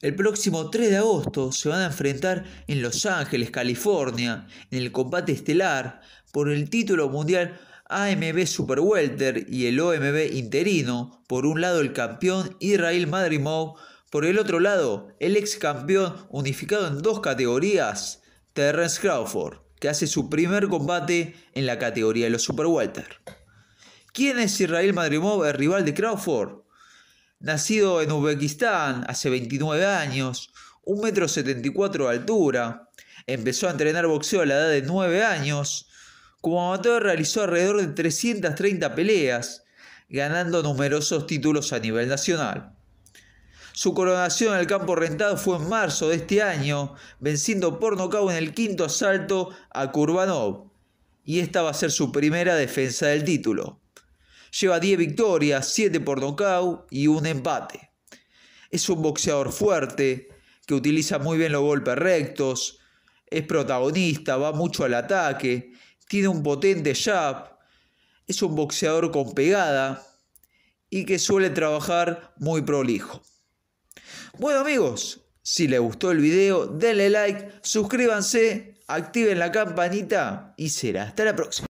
El próximo 3 de agosto se van a enfrentar en Los Ángeles, California, en el combate estelar por el título mundial AMB Super y el OMB interino, por un lado el campeón Israel Madrimov, por el otro lado el ex campeón unificado en dos categorías, Terrence Crawford, que hace su primer combate en la categoría de los Super ¿Quién es Israel Madrimov, el rival de Crawford? nacido en Uzbekistán hace 29 años, 1,74 m de altura. Empezó a entrenar boxeo a la edad de 9 años. Como amateur realizó alrededor de 330 peleas, ganando numerosos títulos a nivel nacional. Su coronación en el campo rentado fue en marzo de este año, venciendo por nocaut en el quinto asalto a Kurbanov. Y esta va a ser su primera defensa del título. Lleva 10 victorias, 7 por nocaut y un empate. Es un boxeador fuerte, que utiliza muy bien los golpes rectos, es protagonista, va mucho al ataque, tiene un potente jab, es un boxeador con pegada y que suele trabajar muy prolijo. Bueno amigos, si les gustó el video, denle like, suscríbanse, activen la campanita y será hasta la próxima.